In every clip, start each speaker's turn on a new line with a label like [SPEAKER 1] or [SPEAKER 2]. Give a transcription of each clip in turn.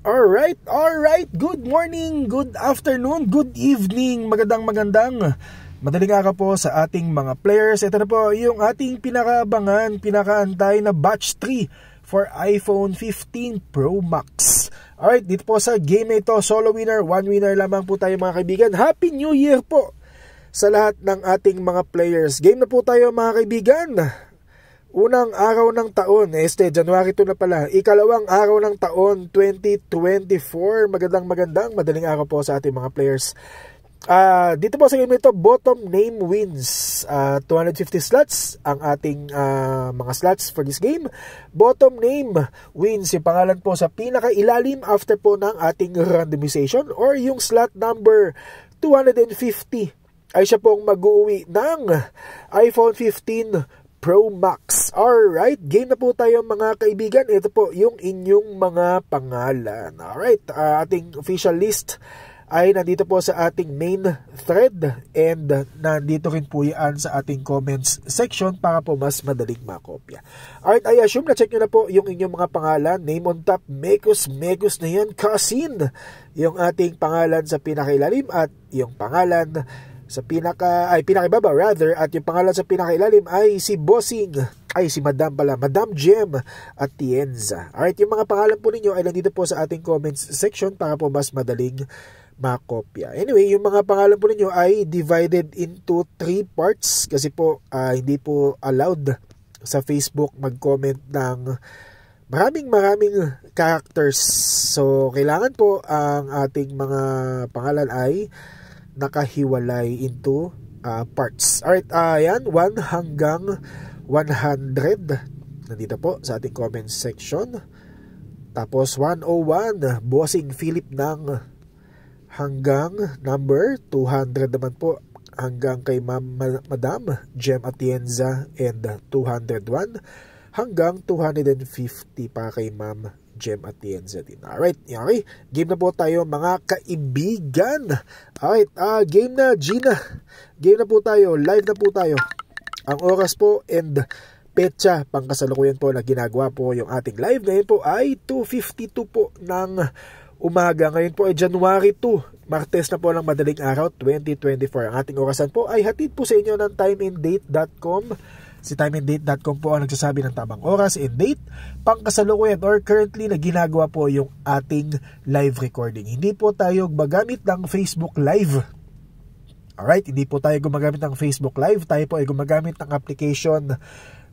[SPEAKER 1] All right, all right. good morning, good afternoon, good evening, magandang magandang Madaling aga po sa ating mga players Ito na po yung ating pinakaabangan, pinakaantay na batch 3 for iPhone 15 Pro Max All right, dito po sa game ito, solo winner, one winner lamang po tayo mga kaibigan Happy New Year po sa lahat ng ating mga players Game na po tayo mga kaibigan Unang araw ng taon, este, January 2 na pala, ikalawang araw ng taon, 2024. Magandang magandang, madaling araw po sa ating mga players. Uh, dito po sa game nito, bottom name wins. Uh, ah, 250 slots ang ating uh, mga slots for this game. Bottom name wins yung pangalan po sa pinakailalim after po ng ating randomization or yung slot number 250 ay siya pong mag-uwi ng iPhone 15 Pro Max. Alright, game na po tayo mga kaibigan. Ito po yung inyong mga pangalan. Alright, uh, ating official list ay nandito po sa ating main thread and nandito rin po yan sa ating comments section para po mas madaling makopya. Alright, I assume na check nyo na po yung inyong mga pangalan. Name on top, Mekos, Mekos na yan, Kasin. Yung ating pangalan sa pinakailalim at yung pangalan sa pinaka ay pinakababa rather at yung pangalan sa pinakailalim ay si Bossing ay si Madam pala Madam Gem at Tienza alright yung mga pangalan po ninyo ay nandito po sa ating comments section para po mas madaling makopya anyway yung mga pangalan po ninyo ay divided into three parts kasi po uh, hindi po allowed sa Facebook mag-comment ng maraming maraming characters. So, kailangan po ang ating mga pangalan ay nakahiwalay into uh, parts. Alright, uh, ah, yan, 1 hanggang 100. Nandito po sa ating comment section. Tapos 101, bossing Philip ng hanggang number 200 naman po hanggang kay Ma'am Madam Gem Atienza and 201 hanggang 250 pa kay Ma'am Gem at TNZ din. Alright, okay. Game na po tayo mga kaibigan. Alright, uh, game na, Gina. Game na po tayo, live na po tayo. Ang oras po and petsa pangkasalukuyan po na ginagawa po yung ating live ngayon po ay 2.52 po ng umaga. Ngayon po ay January 2, Martes na po ng madaling araw 2024. Ang ating orasan po ay hatid po sa inyo ng timeanddate.com.com Si timeanddate.com po ang nagsasabi ng tamang oras and date, pangkasalukuyan or currently na ginagawa po yung ating live recording. Hindi po tayo gumagamit ng Facebook Live. Alright, hindi po tayo gumagamit ng Facebook Live. Tayo po ay gumagamit ng application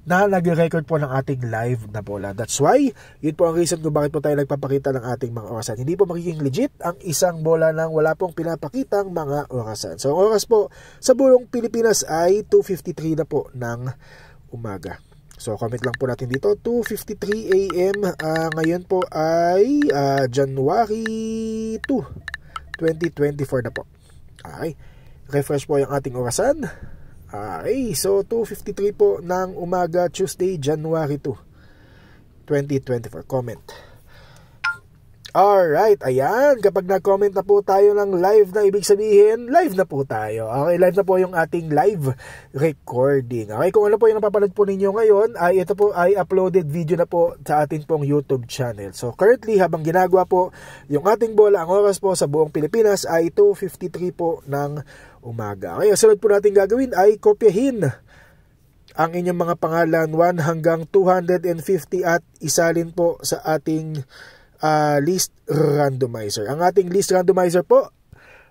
[SPEAKER 1] na nag-record po ng ating live na bola. That's why, yun po ang reason kung bakit po tayo nagpapakita ng ating mga orasan. Hindi po magiging legit ang isang bola nang wala pong pinapakitang mga orasan. So, ang oras po sa buong Pilipinas ay 2.53 na po ng umaga. So comment lang po natin dito 2:53 AM uh, ngayon po ay uh, January 2, 2024 na po. Okay. Refresh po yung ating orasan. Okay, so 2.53 po ng umaga Tuesday, January 2, 2024. Comment. Alright, ayan. Kapag nag-comment na po tayo ng live na ibig sabihin, live na po tayo. Okay, live na po yung ating live recording. Okay, kung ano po yung napapanood po ninyo ngayon, ay ito po ay uploaded video na po sa ating pong YouTube channel. So currently, habang ginagawa po yung ating bola, ang oras po sa buong Pilipinas ay 2.53 po ng umaga. Okay, sunod po natin gagawin ay kopyahin ang inyong mga pangalan 1 hanggang 250 at isalin po sa ating uh, list randomizer. Ang ating list randomizer po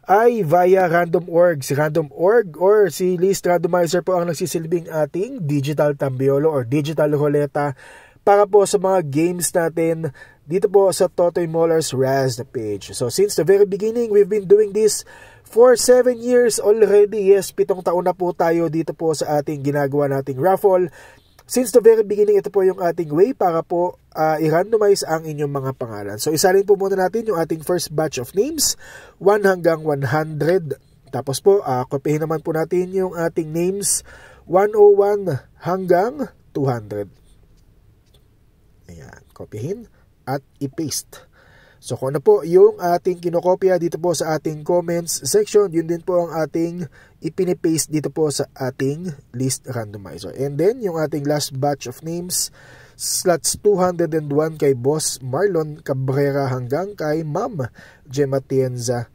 [SPEAKER 1] ay via random.org. Si random.org or si list randomizer po ang nagsisilbing ating digital tambiolo or digital roleta para po sa mga games natin dito po sa Totoy Moller's Razda page. So since the very beginning, we've been doing this for 7 years already. Yes, pitong taon na po tayo dito po sa ating ginagawa nating raffle Since the very beginning, ito po yung ating way para po uh, i-randomize ang inyong mga pangalan. So isalin po muna natin yung ating first batch of names, 1 hanggang 100. Tapos po, uh, kopyahin naman po natin yung ating names, 101 hanggang 200. Ayan, kopyahin at i-paste. So kung ano po yung ating kinokopya dito po sa ating comments section, yun din po ang ating ipinipaste dito po sa ating list randomizer. And then yung ating last batch of names, slots 201 kay Boss Marlon Cabrera hanggang kay Ma'am Gemma Tienza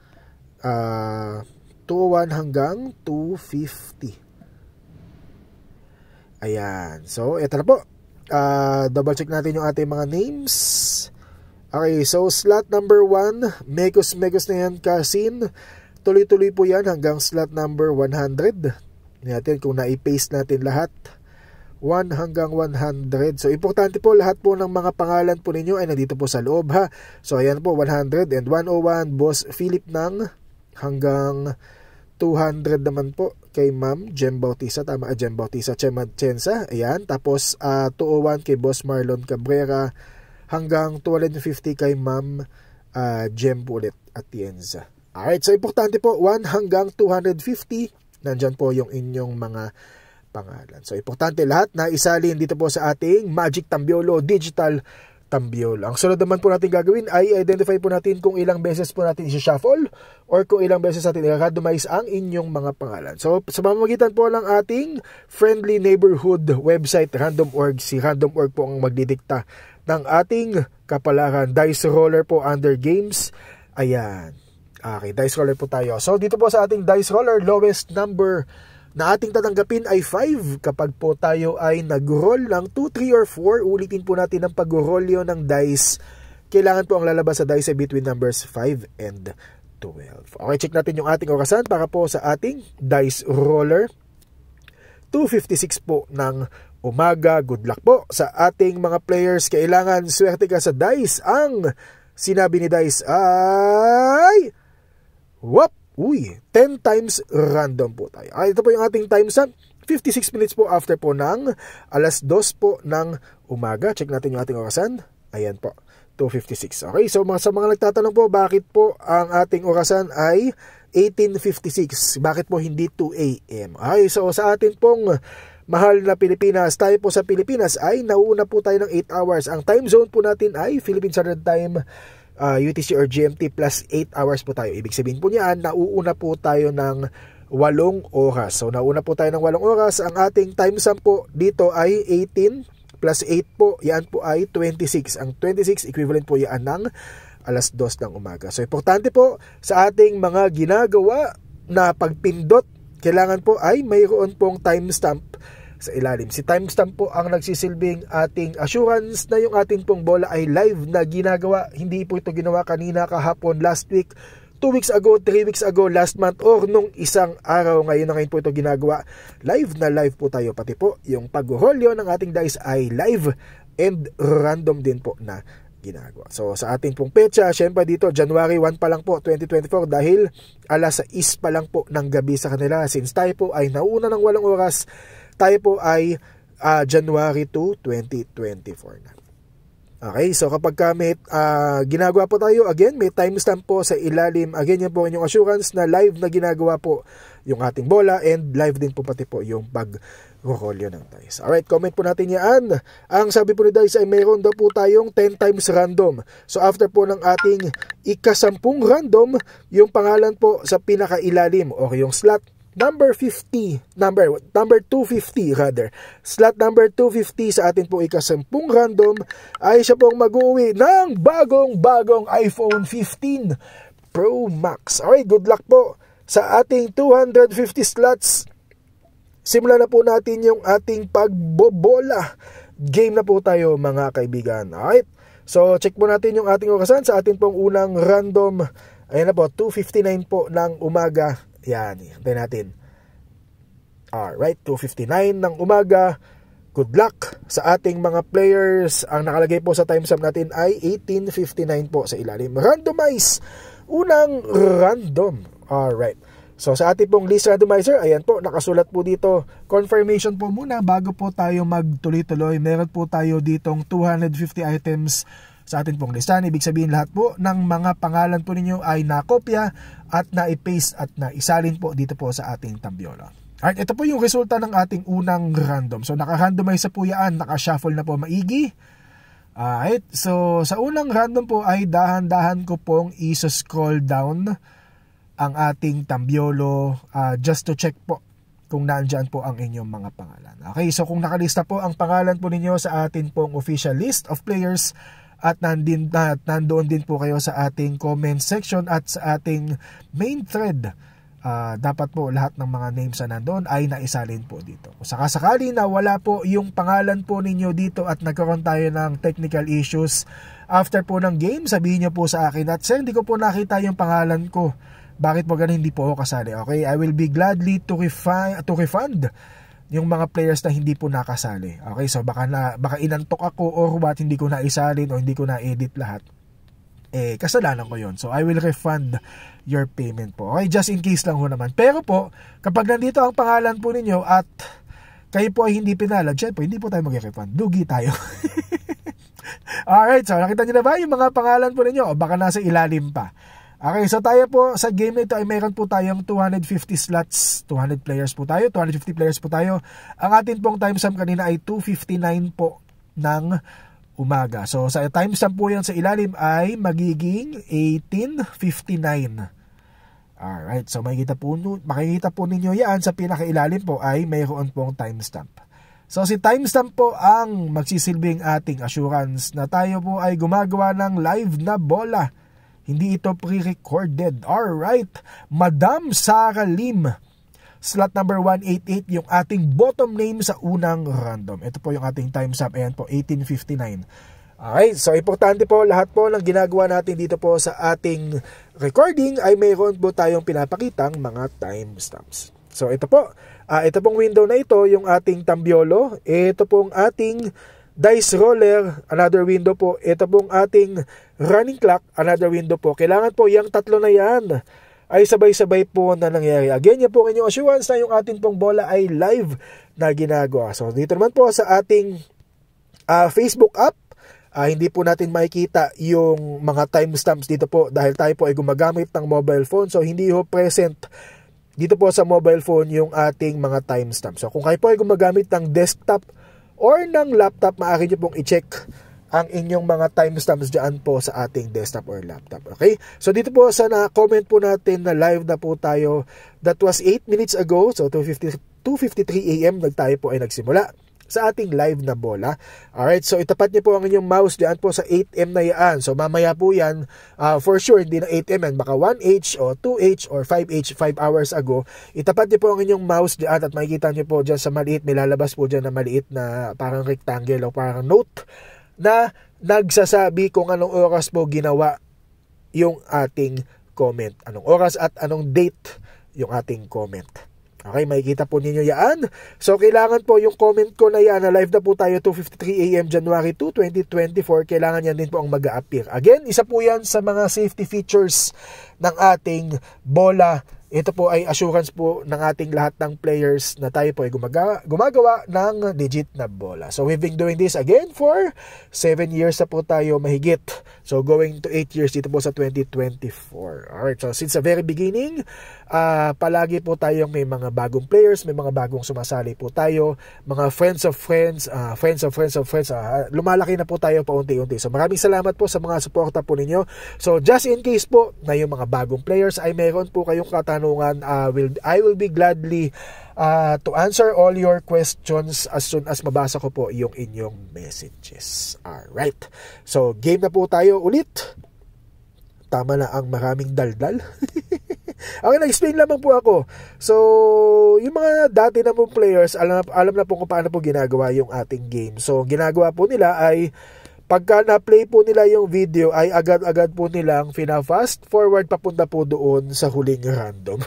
[SPEAKER 1] uh, ah, 201 hanggang 250. Ayan. So, ito na po. Uh, double check natin yung ating mga names. Okay, so slot number 1, Megos-Megos na yan, Kasin. Tuloy-tuloy po yan hanggang slot number 100. Natin kung na-paste natin lahat. 1 hanggang 100. So, importante po lahat po ng mga pangalan po ninyo ay nandito po sa loob ha. So, ayan po, 100 and 101, Boss Philip Nang hanggang 200 naman po kay Ma'am Jem Bautista. Tama, ah, Jem Bautista, Chema Chensa. Ayan, tapos uh, ah, 201 kay Boss Marlon Cabrera hanggang 250 kay Ma'am uh, ah, Gem po ulit at Tienza. Alright, so importante po, 1 hanggang 250, nandyan po yung inyong mga pangalan. So importante lahat na isalin dito po sa ating Magic Tambiolo Digital Tambiolo. Ang sunod naman po natin gagawin ay identify po natin kung ilang beses po natin isi-shuffle or kung ilang beses natin i-randomize ang inyong mga pangalan. So, sa pamamagitan po lang ating friendly neighborhood website, random.org, si random.org po ang magdidikta ng ating kapalaran. Dice Roller po under games. Ayan. Okay, dice roller po tayo. So dito po sa ating dice roller, lowest number na ating tatanggapin ay 5 kapag po tayo ay nag-roll ng 2, 3, or 4. Ulitin po natin ang pag-roll yun ng dice. Kailangan po ang lalabas sa dice ay between numbers 5 and 12. Okay, check natin yung ating orasan para po sa ating dice roller. 256 po ng umaga. Good luck po sa ating mga players. Kailangan swerte ka sa dice. Ang sinabi ni dice ay... Whoop! Uy, 10 times random po tayo. Ah, ito po yung ating time timestamp. 56 minutes po after po ng alas 2 po ng umaga. Check natin yung ating orasan. Ayan po, 2.56. Okay, so mga, sa mga nagtatanong po, bakit po ang ating orasan ay 18.56? Bakit po hindi 2 a.m.? Okay, so sa atin pong Mahal na Pilipinas, tayo po sa Pilipinas ay nauuna po tayo ng 8 hours. Ang time zone po natin ay Philippine Standard Time uh, ah, UTC or GMT plus 8 hours po tayo. Ibig sabihin po niyan, nauuna po tayo ng 8 oras. So nauuna po tayo ng 8 oras. Ang ating time sum po dito ay 18 plus 8 po. Yan po ay 26. Ang 26 equivalent po yan ng alas 2 ng umaga. So importante po sa ating mga ginagawa na pagpindot kailangan po ay mayroon pong timestamp sa ilalim. Si timestamp po ang nagsisilbing ating assurance na yung ating pong bola ay live na ginagawa. Hindi po ito ginawa kanina, kahapon, last week, 2 weeks ago, 3 weeks ago, last month, or nung isang araw ngayon na ngayon po ito ginagawa. Live na live po tayo. Pati po yung pag ng ating dice ay live and random din po na ginagawa. So sa ating pong petsa, syempre dito January 1 pa lang po 2024 dahil alas 6 pa lang po ng gabi sa kanila since tayo po ay nauna ng walang oras, tayo po ay uh, January 2, 2024 na. Okay, so kapag ka may uh, ginagawa po tayo, again, may timestamp po sa ilalim. Again, yan po inyong assurance na live na ginagawa po yung ating bola and live din po pati po yung pag Rocolio ng Dice. Alright, comment po natin yan. Ang sabi po ni Dice ay mayroon daw po tayong 10 times random. So after po ng ating ikasampung random, yung pangalan po sa pinakailalim or yung slot number 50, number, number 250 rather, slot number 250 sa atin po ikasampung random ay siya pong mag-uwi ng bagong-bagong iPhone 15 Pro Max. Alright, good luck po sa ating 250 slots Simulan na po natin yung ating pagbobola. Game na po tayo mga kaibigan. Alright? So, check po natin yung ating okasan sa ating pong unang random. Ayan na po, 2.59 po ng umaga. Yan, hintayin natin. Alright, 2.59 ng umaga. Good luck sa ating mga players. Ang nakalagay po sa timestamp natin ay 18.59 po sa ilalim. Randomize! Unang random. Alright. So sa ating pong list randomizer, ayan po, nakasulat po dito. Confirmation po muna bago po tayo magtuloy-tuloy. Meron po tayo ditong 250 items sa ating pong listahan. Ibig sabihin lahat po ng mga pangalan po ninyo ay nakopya at na-paste at naisalin po dito po sa ating tambiola. Alright, ito po yung resulta ng ating unang random. So naka-randomize po yan, naka-shuffle na po maigi. Alright, so sa unang random po ay dahan-dahan ko pong isa-scroll down ang ating Tambiolo uh, just to check po kung nandyan po ang inyong mga pangalan. Okay, so kung nakalista po ang pangalan po ninyo sa atin pong official list of players at nandin, at nandoon din po kayo sa ating comment section at sa ating main thread uh, dapat po lahat ng mga names na nandoon ay naisalin po dito. Kung sakasakali na wala po yung pangalan po ninyo dito at nagkaroon tayo ng technical issues after po ng game, sabihin nyo po sa akin at sir, hindi ko po nakita yung pangalan ko bakit po ganun hindi po ako kasali. Okay, I will be gladly to, refi- to refund yung mga players na hindi po nakasali. Okay, so baka, na, baka inantok ako or what, hindi ko naisalin isalin o hindi ko na edit lahat. Eh, kasalanan ko yon So, I will refund your payment po. Okay, just in case lang ho naman. Pero po, kapag nandito ang pangalan po ninyo at kayo po ay hindi pinalad, syempre, hindi po tayo mag-refund. Dugi tayo. Alright, so nakita nyo na ba yung mga pangalan po ninyo? O baka nasa ilalim pa. Okay, so tayo po sa game na ito ay meron po tayong 250 slots. 200 players po tayo, 250 players po tayo. Ang atin pong time sum kanina ay 2.59 po ng umaga. So sa time sum po yan sa ilalim ay magiging 18.59. Alright, so makikita po, makikita po ninyo yan sa pinakailalim po ay mayroon pong timestamp. So si timestamp po ang magsisilbing ating assurance na tayo po ay gumagawa ng live na bola hindi ito pre-recorded. Alright, Madam Sarah Lim. Slot number 188 yung ating bottom name sa unang random. Ito po yung ating time up. Ayan po, 1859. Okay, so importante po lahat po ng ginagawa natin dito po sa ating recording ay mayroon po tayong pinapakitang mga timestamps. So ito po, uh, ito pong window na ito, yung ating tambiolo, ito pong ating dice roller, another window po. Ito pong ating running clock, another window po. Kailangan po yung tatlo na yan ay sabay-sabay po na nangyari. Again, yan po ang inyong assurance na yung ating pong bola ay live na ginagawa. So, dito naman po sa ating uh, Facebook app, uh, hindi po natin makikita yung mga timestamps dito po dahil tayo po ay gumagamit ng mobile phone so hindi ho present dito po sa mobile phone yung ating mga timestamps. So kung kayo po ay gumagamit ng desktop or ng laptop, maaari nyo pong i-check ang inyong mga timestamps dyan po sa ating desktop or laptop. Okay? So dito po sa na-comment po natin na live na po tayo. That was 8 minutes ago. So 2.53 2.53 a.m. nagtayo po ay nagsimula sa ating live na bola. Alright, so itapat niyo po ang inyong mouse diyan po sa 8M na yan. So mamaya po yan, uh, for sure, hindi na 8M yan. Baka 1H o 2H or 5H, 5 hours ago. Itapat niyo po ang inyong mouse diyan at makikita niyo po dyan sa maliit, may lalabas po dyan na maliit na parang rectangle o parang note na nagsasabi kung anong oras po ginawa yung ating comment. Anong oras at anong date yung ating comment. Okay, makikita po ninyo yan. So, kailangan po yung comment ko na yan, na live na po tayo 2.53am January 2, 2024. Kailangan yan din po ang mag -a appear Again, isa po yan sa mga safety features ng ating bola ito po ay assurance po ng ating lahat ng players na tayo po ay gumagawa, gumagawa ng digit na bola. So we've been doing this again for 7 years na po tayo mahigit. So going to 8 years dito po sa 2024. Alright, so since the very beginning, uh, palagi po tayong may mga bagong players, may mga bagong sumasali po tayo, mga friends of friends, uh, friends of friends of friends, uh, lumalaki na po tayo paunti-unti. So maraming salamat po sa mga suporta po ninyo. So just in case po na yung mga bagong players ay meron po kayong katanungan katanungan, uh, will, I will be gladly uh, to answer all your questions as soon as mabasa ko po yung inyong messages. All right. So, game na po tayo ulit. Tama na ang maraming daldal. Okay, nag-explain lamang po ako. So, yung mga dati na pong players, alam, alam na po kung paano po ginagawa yung ating game. So, ginagawa po nila ay Pagka na-play po nila yung video ay agad-agad po nilang fina-fast forward papunta po doon sa huling random.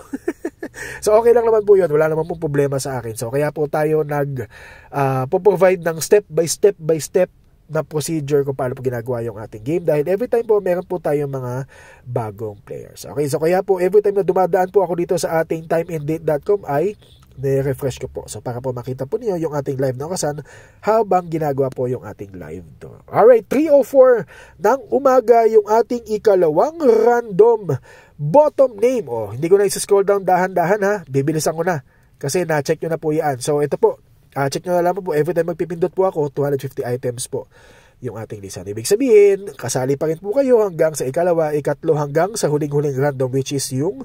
[SPEAKER 1] so okay lang naman po yun. Wala naman po problema sa akin. So kaya po tayo nag uh, po-provide ng step by step by step na procedure kung paano po ginagawa yung ating game dahil every time po meron po tayong mga bagong players. Okay, so kaya po every time na dumadaan po ako dito sa ating timeanddate.com ay Ne-refresh ko po. So para po makita po niyo yung ating live na kasan habang ginagawa po yung ating live to. Alright, 3.04 ng umaga yung ating ikalawang random bottom name. Oh, hindi ko na isi-scroll down dahan-dahan ha. Bibilisan ko na. Kasi na-check nyo na po yan. So ito po, uh, check nyo na lang po. Every time magpipindot po ako, 250 items po yung ating lisan. Ibig sabihin, kasali pa rin po kayo hanggang sa ikalawa, ikatlo, hanggang sa huling-huling random which is yung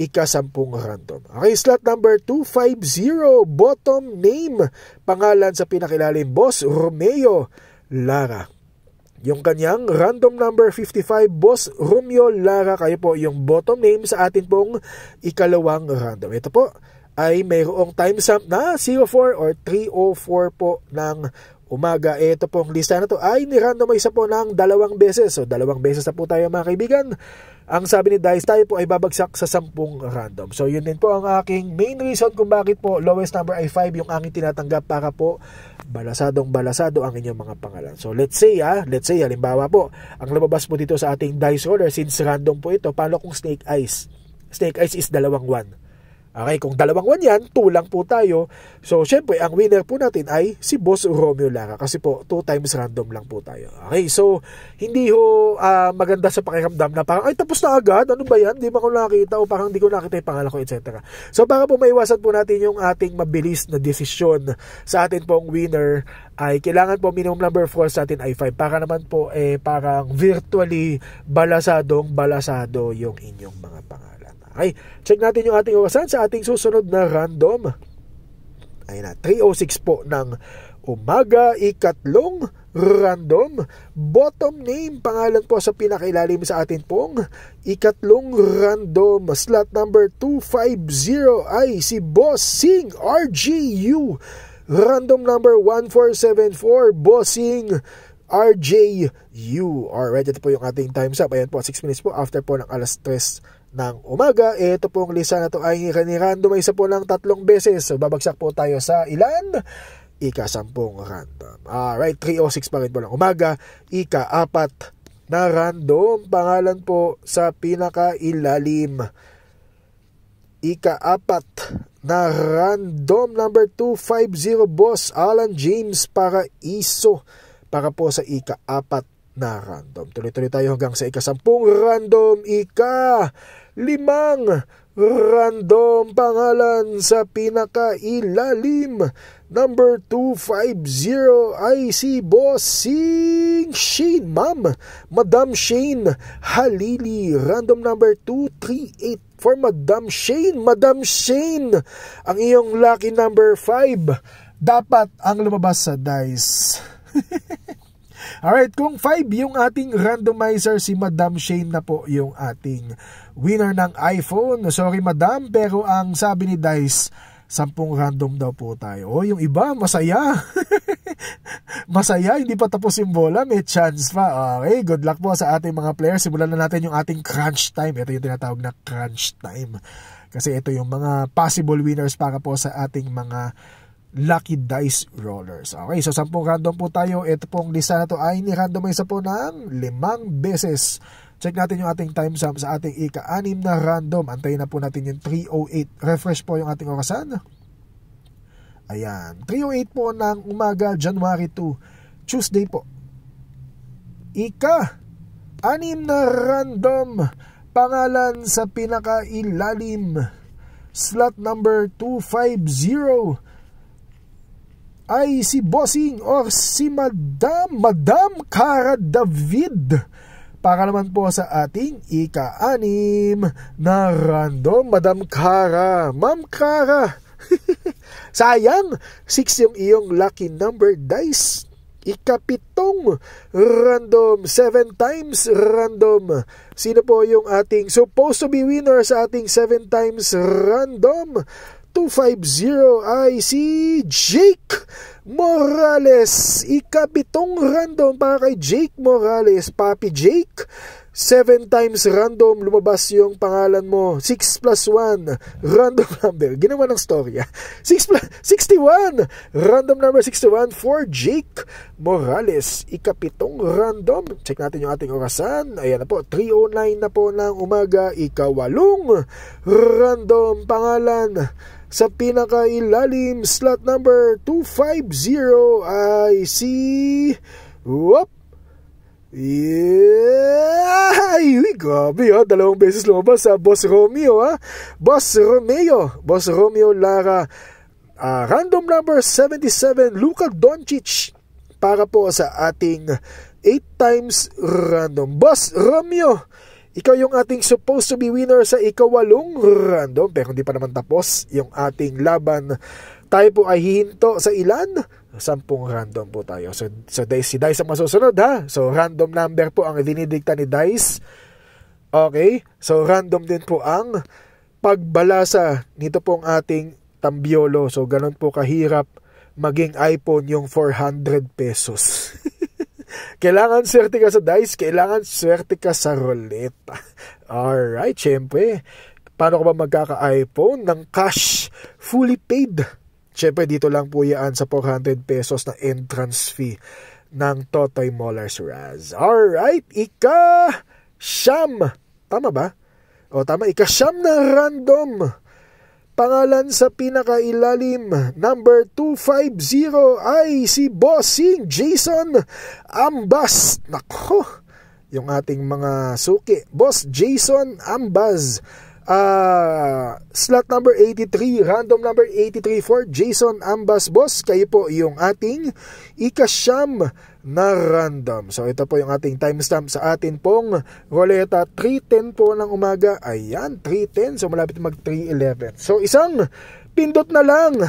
[SPEAKER 1] ikasampung random. Okay, slot number 250, bottom name, pangalan sa pinakilalim, Boss Romeo Lara. Yung kanyang random number 55, Boss Romeo Lara, kayo po yung bottom name sa atin pong ikalawang random. Ito po ay mayroong timestamp na 04 or 304 po ng umaga. Eh, ito pong lista na to ay nirandomize po ng dalawang beses. So, dalawang beses na po tayo mga kaibigan. Ang sabi ni Dice, tayo po ay babagsak sa 10 random. So, yun din po ang aking main reason kung bakit po lowest number ay 5 yung aking tinatanggap para po balasadong balasado ang inyong mga pangalan. So, let's say, ah, let's say, halimbawa po, ang lumabas po dito sa ating Dice Roller, since random po ito, paano kung Snake Eyes? Snake Eyes is dalawang 1. Okay, kung dalawang one yan, two lang po tayo. So, syempre, ang winner po natin ay si Boss Romeo Lara kasi po, two times random lang po tayo. Okay, so, hindi ho uh, maganda sa pakiramdam na parang, ay, tapos na agad, ano ba yan? Hindi ba ko nakita o parang hindi ko nakita yung pangalan ko, etc. So, para po maiwasan po natin yung ating mabilis na desisyon sa atin pong winner, ay kailangan po minimum number 4 sa atin ay 5 para naman po eh parang virtually balasadong balasado yung inyong mga pangalan. Okay, check natin yung ating awasan sa ating susunod na random. Ayun na, 3.06 po ng umaga, ikatlong random. Bottom name, pangalan po sa pinakailalim sa atin pong ikatlong random. Slot number 250 ay si Boss Sing RGU. Random number 1474, Boss Bossing RJU. Alright, ito po yung ating time's up. Ayan po, 6 minutes po after po ng alas 3 ng umaga. Ito pong lista na to ay ni-randomize po ng tatlong beses. So, babagsak po tayo sa ilan? Ika-sampung random. Alright, 306 pa rin po ng umaga. Ika-apat na random. Pangalan po sa pinaka-ilalim. Ika-apat na random number 250 Boss Alan James para iso para po sa ika-apat na random. Tuloy-tuloy tayo hanggang sa ikasampung random, ika limang random pangalan sa pinakailalim. Number 250 ay si Bossing Shane, Ma'am. Madam Shane Halili. Random number 238 for Madam Shane. Madam Shane, ang iyong lucky number 5 dapat ang lumabas sa dice. Alright, kung 5 yung ating randomizer, si Madam Shane na po yung ating winner ng iPhone. Sorry Madam, pero ang sabi ni Dice, 10 random daw po tayo. O, yung iba, masaya. masaya, hindi pa tapos yung bola, may chance pa. Okay, good luck po sa ating mga players. Simulan na natin yung ating crunch time. Ito yung tinatawag na crunch time. Kasi ito yung mga possible winners para po sa ating mga Lucky Dice Rollers. Okay, so 10 random po tayo. Ito pong lista na to ay ni-randomize po ng limang beses. Check natin yung ating time stamp sa ating ika 6 na random. Antayin na po natin yung 3.08. Refresh po yung ating orasan. Ayan, 3.08 po ng umaga, January 2, Tuesday po. Ika, 6 na random, pangalan sa pinakailalim, slot number 250, ay si Bossing or si Madam, Madam Cara David. Para naman po sa ating ika-anim na random, Madam Cara. Ma'am Cara, sayang, Six yung iyong lucky number dice. Ikapitong random, Seven times random. Sino po yung ating supposed to be winner sa ating seven times random? 250 ay si Jake Morales. Ikabitong random para kay Jake Morales. Papi Jake, 7 times random lumabas yung pangalan mo. 6 plus 1, random number. Ginawa ng story. 6 ah. plus, 61, random number 61 for Jake Morales. Ikapitong random. Check natin yung ating orasan. Ayan na po, 3.09 na po ng umaga. Ikawalong random pangalan sa pinakailalim, slot number 250 ay si... Whoop! Yeah! Uy, grabe ha. Ah, dalawang beses lumabas sa ah, Boss Romeo ha. Ah, Boss Romeo. Boss Romeo Lara. Uh, random number 77, Luka Doncic. Para po sa ating 8 times random. Boss Romeo. Ikaw yung ating supposed to be winner sa ikawalong random pero hindi pa naman tapos yung ating laban. Tayo po ay hihinto sa ilan? Sampung random po tayo. So, so dice, si Dice ang masusunod ha. So random number po ang dinidikta ni Dice. Okay? So random din po ang pagbalasa nito pong ating tambiolo. So ganun po kahirap maging iPhone yung 400 pesos. kailangan swerte ka sa dice, kailangan swerte ka sa roulette. Alright, syempre. Paano ka ba magkaka-iPhone ng cash fully paid? Syempre, dito lang po yan sa 400 pesos na entrance fee ng Totoy Mollers Raz. Alright, ika... Sham! Tama ba? O tama, ika-sham na random Pangalan sa pinakailalim, number 250 ay si Bossing Jason Ambas. Nako, yung ating mga suki. Boss Jason Ambas. Uh, slot number 83, random number 83 for Jason Ambas. Boss, kayo po yung ating ikasyam na random. So ito po yung ating timestamp sa atin pong roleta. 3.10 po ng umaga. Ayan, 3.10. So malapit mag 3.11. So isang pindot na lang.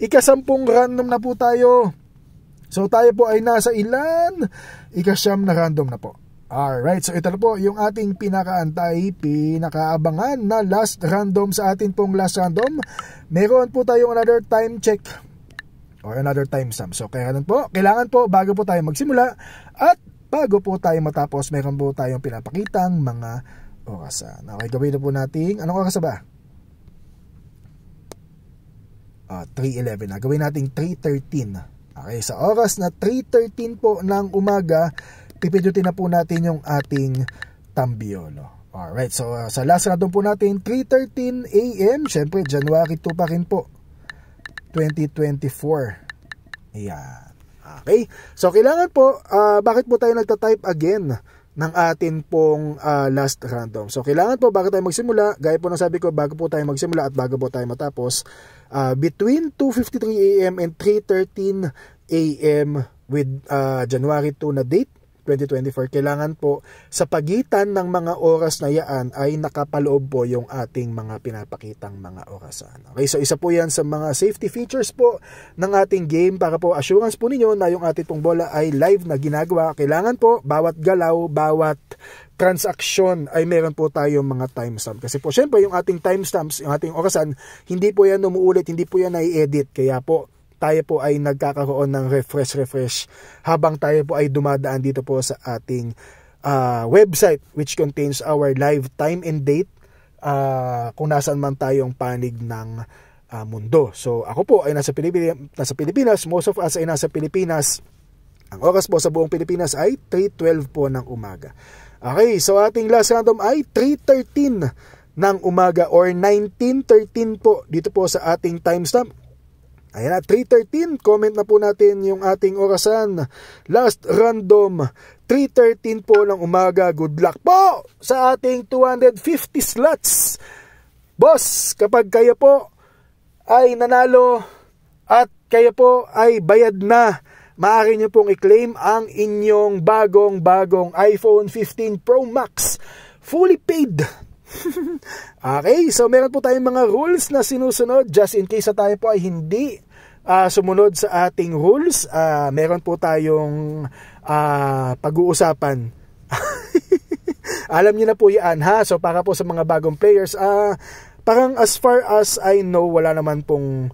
[SPEAKER 1] Ikasampung random na po tayo. So tayo po ay nasa ilan? Ikasyam na random na po. Alright, so ito na po yung ating pinakaantay, pinakaabangan na last random sa atin pong last random. Meron po tayong another time check or another time stamp. So kaya po, kailangan po bago po tayo magsimula at bago po tayo matapos, meron po tayong pinapakitang mga orasan. Okay, gawin na po natin. Anong oras ba? Uh, ah, 3.11 na. Gawin natin 3.13. Okay, sa oras na 3.13 po ng umaga, pipindutin na po natin yung ating tambiolo. Alright, so uh, sa last round po natin, 3.13 a.m. syempre January 2 pa rin po 2024. Ayan. Okay? So, kailangan po, uh, bakit po tayo nagta-type again ng atin pong uh, last random? So, kailangan po, bakit tayo magsimula, gaya po ng sabi ko, bago po tayo magsimula at bago po tayo matapos, uh, between 2.53 a.m. and 3.13 a.m. with uh, January 2 na date, 2024, kailangan po sa pagitan ng mga oras na yaan ay nakapaloob po yung ating mga pinapakitang mga orasan. Okay, so isa po yan sa mga safety features po ng ating game para po assurance po ninyo na yung ating pong bola ay live na ginagawa. Kailangan po bawat galaw, bawat transaction ay meron po tayo mga timestamp. Kasi po, syempre, yung ating timestamps, yung ating orasan, hindi po yan umuulit, hindi po yan nai-edit. Kaya po, tayo po ay nagkakaroon ng refresh refresh habang tayo po ay dumadaan dito po sa ating uh, website which contains our live time and date uh, kung nasaan man tayong panig ng uh, mundo. So ako po ay nasa Pilipinas, nasa Pilipinas, most of us ay nasa Pilipinas. Ang oras po sa buong Pilipinas ay 3.12 po ng umaga. Okay, so ating last random ay 3.13 ng umaga or 19.13 po dito po sa ating timestamp Ayan na, 3.13. Comment na po natin yung ating orasan. Last random, 3.13 po ng umaga. Good luck po sa ating 250 slots. Boss, kapag kaya po ay nanalo at kaya po ay bayad na, maaari nyo pong i-claim ang inyong bagong-bagong iPhone 15 Pro Max. Fully paid okay, so meron po tayong mga rules na sinusunod just in case na tayo po ay hindi uh, sumunod sa ating rules. Uh, meron po tayong uh, pag-uusapan. Alam niyo na po yan ha. So para po sa mga bagong players, uh, parang as far as I know, wala naman pong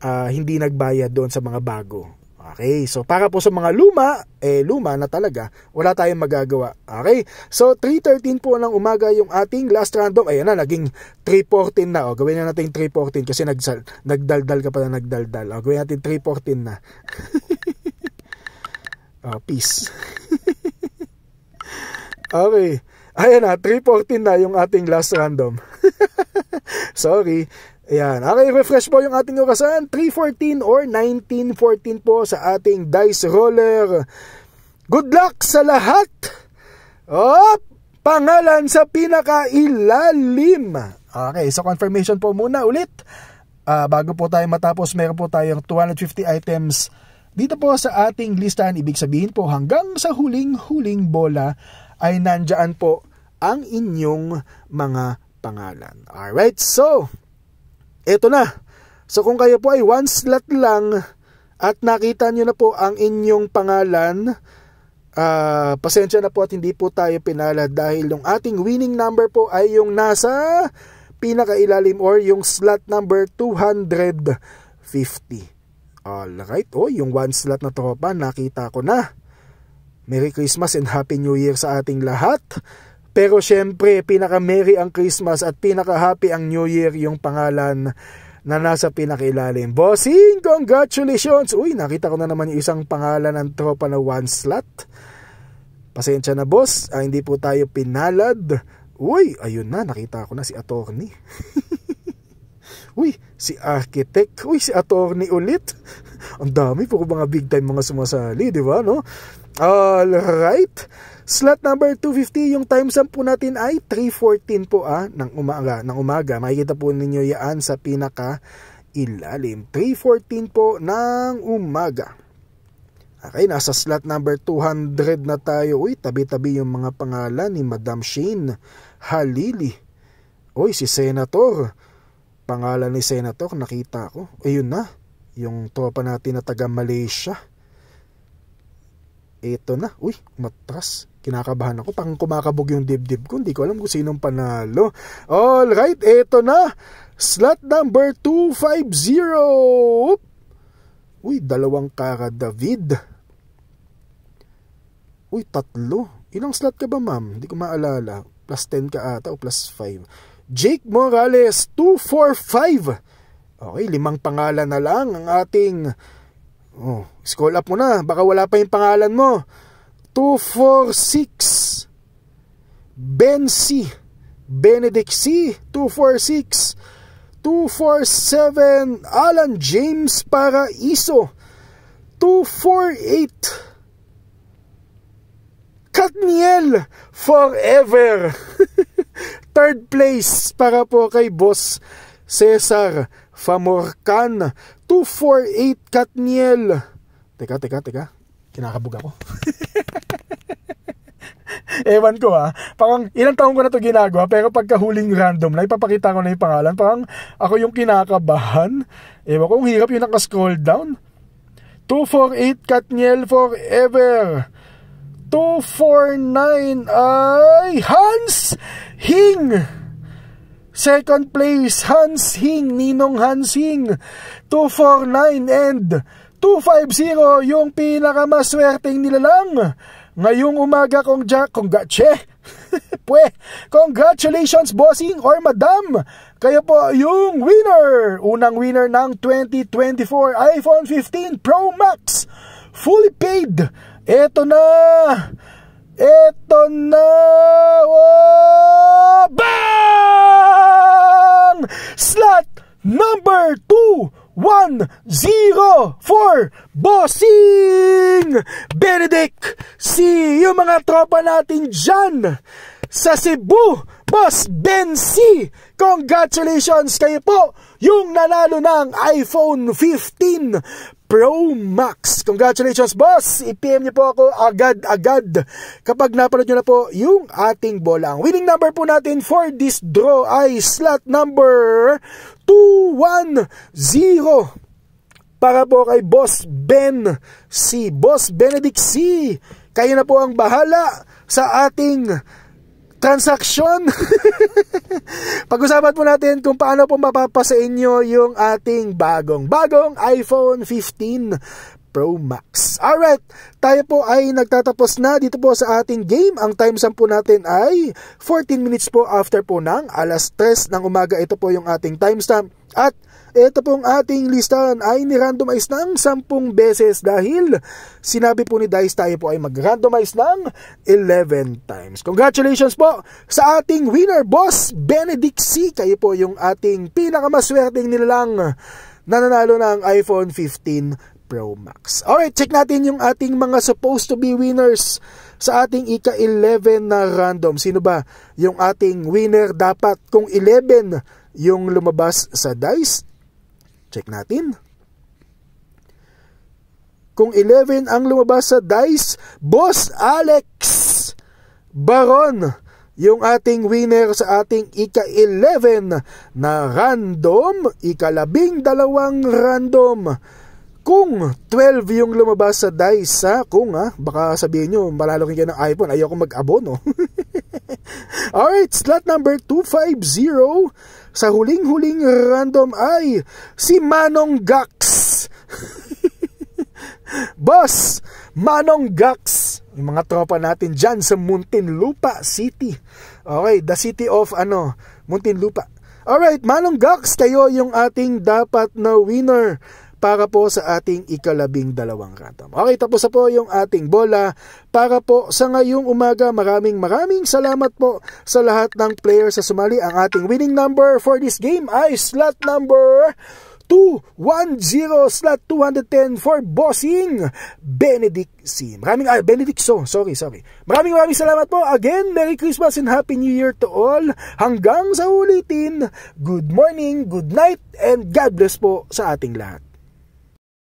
[SPEAKER 1] uh, hindi nagbayad doon sa mga bago. Okay, so para po sa mga luma, eh luma na talaga, wala tayong magagawa. Okay, so 3.13 po ng umaga yung ating last random. Ayan na, naging 3.14 na. O, gawin na natin 3.14 kasi nag, nagdaldal ka pala nagdaldal. O, gawin natin 3.14 na. o, peace. okay, ayan na, 3.14 na yung ating last random. Sorry. Ayan. Okay, refresh po yung ating orasan. 3.14 or 19.14 po sa ating dice roller. Good luck sa lahat! Op! Pangalan sa pinakailalim. Okay, so confirmation po muna ulit. Uh, bago po tayo matapos, meron po tayong 250 items dito po sa ating listahan. Ibig sabihin po hanggang sa huling-huling bola ay nandyan po ang inyong mga pangalan. Alright, so ito na. So kung kayo po ay one slot lang at nakita nyo na po ang inyong pangalan, uh, pasensya na po at hindi po tayo pinalad dahil yung ating winning number po ay yung nasa pinakailalim or yung slot number 250. Alright, oh, yung one slot na tropa, nakita ko na. Merry Christmas and Happy New Year sa ating lahat. Pero syempre, pinaka-merry ang Christmas at pinaka-happy ang New Year yung pangalan na nasa pinakailalim. Bossing, congratulations! Uy, nakita ko na naman yung isang pangalan ng tropa na one slot. Pasensya na boss, ah, hindi po tayo pinalad. Uy, ayun na, nakita ko na si attorney. Uy, si architect. Uy, si attorney ulit. Ang dami po mga big time mga sumasali, di ba, no? Alright. Slot number 250, yung time stamp po natin ay 3.14 po ah, ng umaga. Ng umaga. Makikita po ninyo yan sa pinaka ilalim. 3.14 po ng umaga. Okay, nasa slot number 200 na tayo. Uy, tabi-tabi yung mga pangalan ni Madam Shane Halili. Uy, si Senator. Pangalan ni Senator, nakita ko. Ayun na, yung tropa natin na taga Malaysia Eto na. Uy, matras. Kinakabahan ako. Pang kumakabog yung dibdib ko. Hindi ko alam kung sinong panalo. Alright, eto na. Slot number 250. Uy, dalawang kara David. Uy, tatlo. Ilang slot ka ba, ma'am? Hindi ko maalala. Plus 10 ka ata o plus 5. Jake Morales, 245. Okay, limang pangalan na lang ang ating Oh, scroll up mo na. Baka wala pa yung pangalan mo. 246 Ben C. Benedict C. 246 247 Alan James para ISO 248 Katniel Forever Third place para po kay Boss Cesar Famorcan 248 Katniel. Teka, teka, teka. Kinakabog ako. Ewan ko ah. Parang ilang taon ko na to ginagawa pero pagkahuling random na ipapakita ko na yung pangalan. Parang ako yung kinakabahan. Ewan ko, ang hirap yung nakascroll down. 248 Katniel Forever. 249 ay Hans Hing. Second place, Hing, Ninong Hansing, 249 and 250 yung pinakamaswerteng lang. Ngayong umaga kong jack, kong gache, Pwe, congratulations bossing or madam! Kayo po yung winner! Unang winner ng 2024 iPhone 15 Pro Max! Fully paid! Eto na! Eto na! pa natin dyan sa Cebu, Boss Ben C. Congratulations kayo po yung nanalo ng iPhone 15 Pro Max. Congratulations, boss! I-PM niyo po ako agad-agad kapag napanood niyo na po yung ating bola. Ang winning number po natin for this draw ay slot number 210 para po kay Boss Ben C. Boss Benedict C. Kayo na po ang bahala sa ating transaksyon. Pag-usapan po natin kung paano po mapapasa inyo yung ating bagong bagong iPhone 15 Pro Max. Alright, tayo po ay nagtatapos na dito po sa ating game. Ang time sum natin ay 14 minutes po after po ng alas 3 ng umaga. Ito po yung ating timestamp. At ito pong ating listahan ay ni-randomize ng 10 beses dahil sinabi po ni DICE tayo po ay mag-randomize ng 11 times. Congratulations po sa ating winner boss Benedict C. Kayo po yung ating pinakamaswerteng nilalang nananalo ng iPhone 15 Pro Max. Alright, check natin yung ating mga supposed to be winners sa ating ika-11 na random. Sino ba yung ating winner dapat kung 11 yung lumabas sa dice? Check natin. Kung 11 ang lumabas sa dice, Boss Alex Baron yung ating winner sa ating ika-11 na random, ikalabing dalawang random kung 12 yung lumabas sa dice ha, kung ha, baka sabihin nyo, malalo kayo ng iPhone, ayoko mag-abono. Alright, slot number 250 sa huling-huling random ay si Manong Gax. Boss, Manong Gax, yung mga tropa natin dyan sa Muntinlupa City. Okay, the city of ano, Muntinlupa. Alright, Manong Gax, kayo yung ating dapat na winner para po sa ating ikalabing dalawang katam. Okay, tapos na po yung ating bola para po sa ngayong umaga. Maraming maraming salamat po sa lahat ng players sa sumali. Ang ating winning number for this game ay slot number 210 slot 210 for bossing Benedict C. Maraming ah, Benedict So, sorry, sorry. Maraming maraming salamat po. Again, Merry Christmas and Happy New Year to all. Hanggang sa ulitin, good morning, good night, and God bless po sa ating lahat.